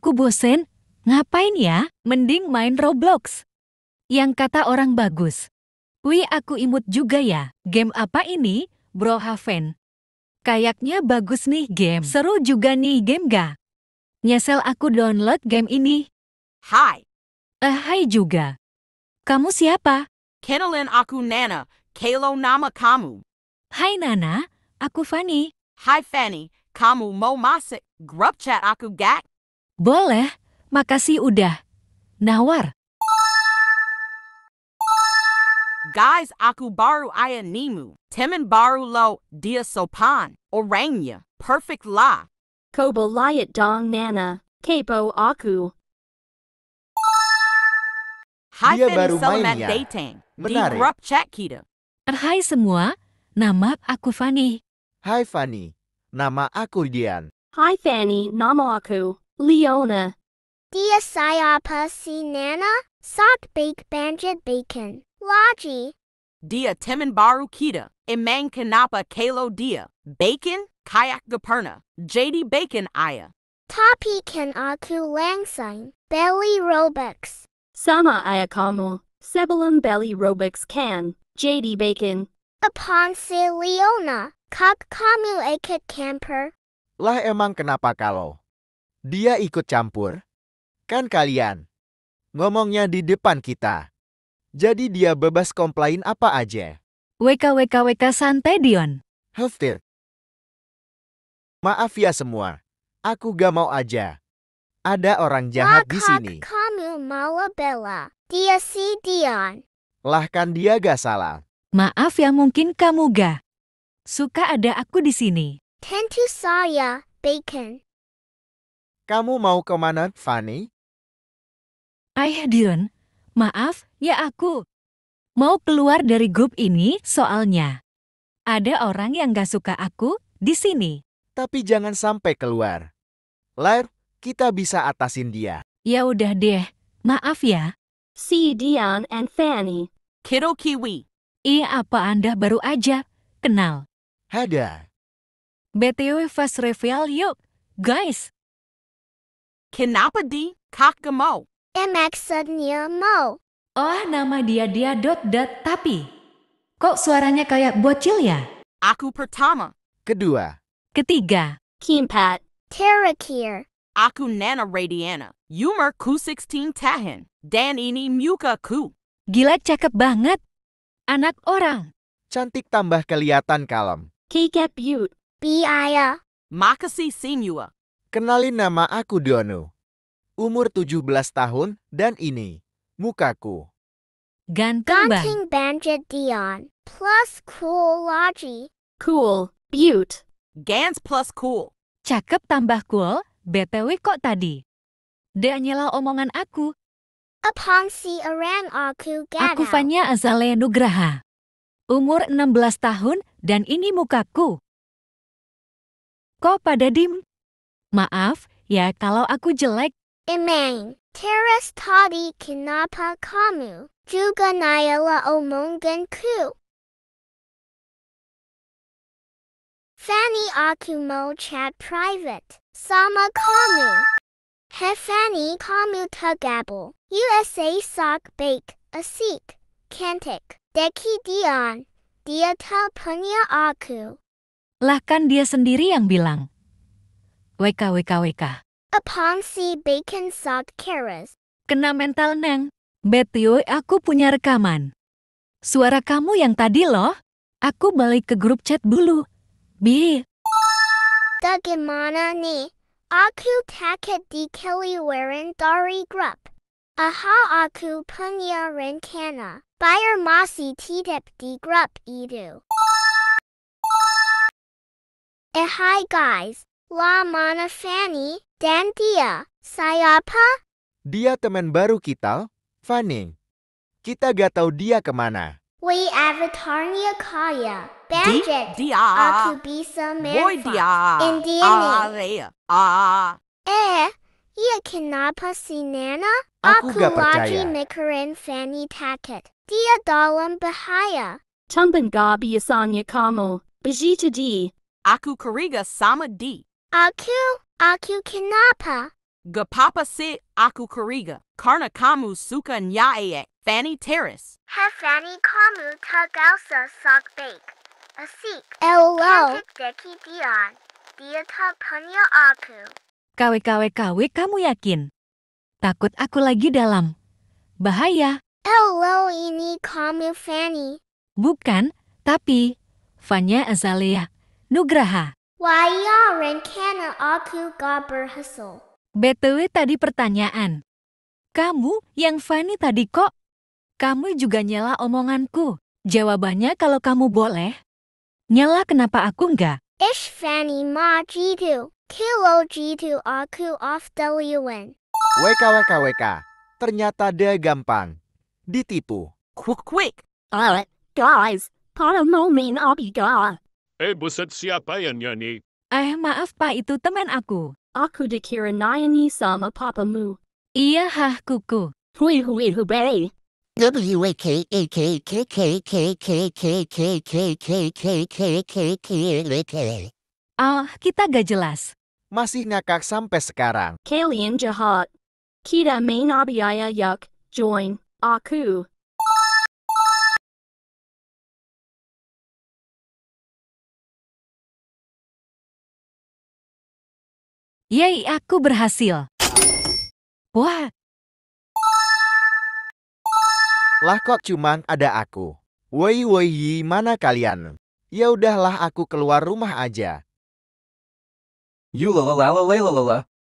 Aku bosen, ngapain ya? Mending main Roblox. Yang kata orang bagus. Wih aku imut juga ya, game apa ini, bro Haven? Kayaknya bagus nih game. Seru juga nih game ga? Nyesel aku download game ini. Hai. Eh hai juga. Kamu siapa? Kenalin aku Nana, Kalo nama kamu. Hai Nana, aku Fanny. Hai Fanny, kamu mau masuk grup chat aku gak? Boleh, makasih udah. Nawar. Guys aku baru aya nimu. Temen baru lo dia sopan. Orangnya, perfect lah. Kobo layat dong nana. Kapo aku. Hai dia baru main ya. Menarik. Di grup chat kita. Er, hai semua, nama aku Fanny. Hai Fanny, nama aku Dian. Hai Fanny, nama aku. Leona. Dia Siapa Si Nana, Sok Bake Banjid Bacon, Laji. Dia Teminbaru Kita, Imang Kanapa Kalo Dia, Bacon, Kayak Gaperna, JD Bacon Aya. Tapi Ken Aku Langsang, Belly Robux. Sama Ayakamo, Sebelum Belly Robux Can, JD Bacon. Upon si Leona, Kak Kamu Akit Camper. Lah emang kenapa kalau? Dia ikut campur. Kan kalian? Ngomongnya di depan kita. Jadi dia bebas komplain apa aja. WKWKWK santai Dion. Maaf ya semua. Aku gak mau aja. Ada orang jahat di sini. Kamu mau bela. Dia si Dion. Lah kan dia gak salah. Maaf ya mungkin kamu gak. Suka ada aku di sini. Tentu saya, Bacon. Kamu mau kemana, Fanny? Ayah Dion, maaf, ya aku. Mau keluar dari grup ini soalnya. Ada orang yang gak suka aku di sini. Tapi jangan sampai keluar. Lair, kita bisa atasin dia. Ya udah deh, maaf ya. Si Dion and Fanny. Kiddo Kiwi. Iya apa Anda baru aja kenal? Hada. BTW fast reveal yuk, guys. Kenapa di kaka mau? Eh maksudnya mau. Oh nama dia dia dot dot tapi. Kok suaranya kayak bocil ya? Aku pertama. Kedua. Ketiga. Kimpat. terakhir. Aku Nana Radiana. Umur ku 16 tahun. Dan ini muka ku. Gila cakep banget. Anak orang. Cantik tambah kelihatan kalem. Kikap yut. Biaya. Makasih semua. Kenalin nama aku Dono. Umur 17 tahun dan ini mukaku. Ganteng, Ganteng banget Dion. Plus cool logi. Cool, beaut. Gans plus cool. Cakep tambah cool, BTW kok tadi? nyela omongan aku. Upon si orang aku gana. Aku Fanya Azalea Nugraha. Umur 16 tahun dan ini mukaku. Kok pada dim? Maaf ya kalau aku jelek. Emang, Teres tadi kenapa kamu juga omongan omonganku. Fanny aku mau chat private sama kamu. He Fanny kamu tagabel. USA sock bake a seek cantik. Deki Dion, dia telponya aku. Lah kan dia sendiri yang bilang. WK WK WK. A si bacon Salt carrots. Kena mental neng. Betul, aku punya rekaman. Suara kamu yang tadi loh. Aku balik ke grup chat dulu. Bi. Bagaimana nih? Aku takut Warren dari grup. Aha aku punya rencana. Bayar masih tidak di grup itu. Eh hi guys, La mana Fanny, dan dia, siapa? Dia teman baru kita, Fanny. Kita gak tahu dia kemana. We avatarnya kaya. Budget. Di, dia. Aku bisa Boy dia. Indiana. Ah. Eh, ya kenapa si Nana? Aku, aku gak lagi percaya. mikirin Fanny Tackett. Dia dalam bahaya. Tumben gak biasanya kamu. Begitu di. Aku kariga sama di. Aku, aku kenapa? Gapapa si aku kariga. Karna kamu suka nyae Fanny Terrace. Ha Fanny kamu tagalsa sok bake. Asik. Elo. Deki Dion. Dia tak punya aku. Kawe-kawe-kawe kamu yakin? Takut aku lagi dalam. Bahaya. Hello ini kamu Fanny. Bukan, tapi Fanya Azalea. Nugraha. Wayaran kana aku ga berhasil. BTW tadi pertanyaan. Kamu yang Fanny tadi kok? Kamu juga nyela omonganku. Jawabannya kalau kamu boleh. Nyela kenapa aku enggak? Ish Fanny ma G2. Kilo G2 aku off deliwan. Weka weka weka. Ternyata dia gampang. Ditipu. Quick quick. Alright, guys. mau main api abi Eh buset siapa yang nyanyi? Eh maaf pak itu teman aku. Aku dikira nyanyi sama papamu. Iya hah kuku. Hui hui hui Ah, kita gak jelas. Masih ngakak sampai sekarang. Kalian jahat. Kita main abiyaya yuk, join, aku. Yeay, aku berhasil. Wah. Lah kok cuman ada aku. Woi woi, mana kalian? Ya udahlah aku keluar rumah aja. Yulalalalalalala.